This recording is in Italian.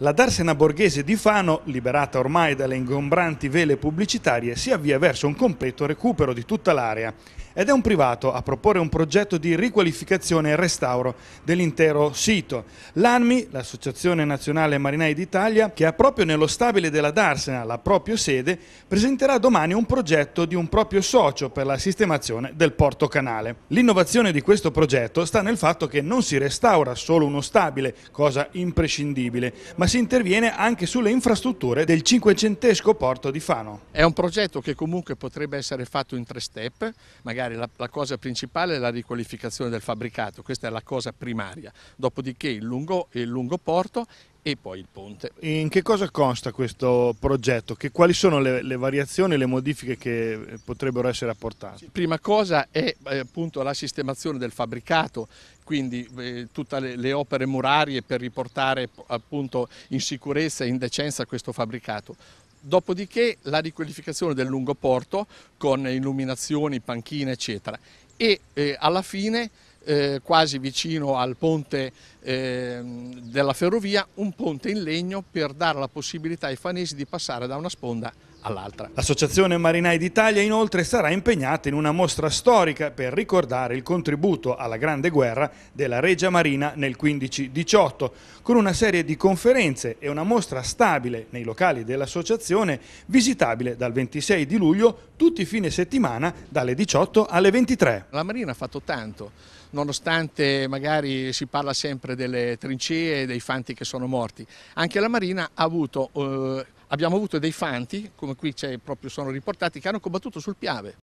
La darsena borghese di Fano, liberata ormai dalle ingombranti vele pubblicitarie, si avvia verso un completo recupero di tutta l'area ed è un privato a proporre un progetto di riqualificazione e restauro dell'intero sito. L'ANMI, l'Associazione Nazionale Marinai d'Italia, che ha proprio nello stabile della Darsena la propria sede, presenterà domani un progetto di un proprio socio per la sistemazione del porto canale. L'innovazione di questo progetto sta nel fatto che non si restaura solo uno stabile, cosa imprescindibile, ma si interviene anche sulle infrastrutture del cinquecentesco porto di Fano. È un progetto che comunque potrebbe essere fatto in tre step, magari la, la cosa principale è la riqualificazione del fabbricato, questa è la cosa primaria, dopodiché il lungo, il lungo porto e poi il ponte. In che cosa consta questo progetto? Che, quali sono le, le variazioni e le modifiche che eh, potrebbero essere apportate? Prima cosa è eh, appunto la sistemazione del fabbricato, quindi eh, tutte le, le, opere murarie per riportare appunto in sicurezza e in decenza questo fabbricato. Dopodiché la riqualificazione del lungoporto con illuminazioni, panchine eccetera e eh, alla fine eh, quasi vicino al ponte eh, della ferrovia, un ponte in legno per dare la possibilità ai fanesi di passare da una sponda all'altra. L'Associazione Marinai d'Italia inoltre sarà impegnata in una mostra storica per ricordare il contributo alla Grande Guerra della Regia Marina nel 15-18, con una serie di conferenze e una mostra stabile nei locali dell'associazione, visitabile dal 26 di luglio tutti i fine settimana dalle 18 alle 23. La Marina ha fatto tanto, nonostante magari si parla sempre delle trincee e dei fanti che sono morti, anche la Marina ha avuto... Eh, Abbiamo avuto dei fanti, come qui proprio sono riportati, che hanno combattuto sul Piave.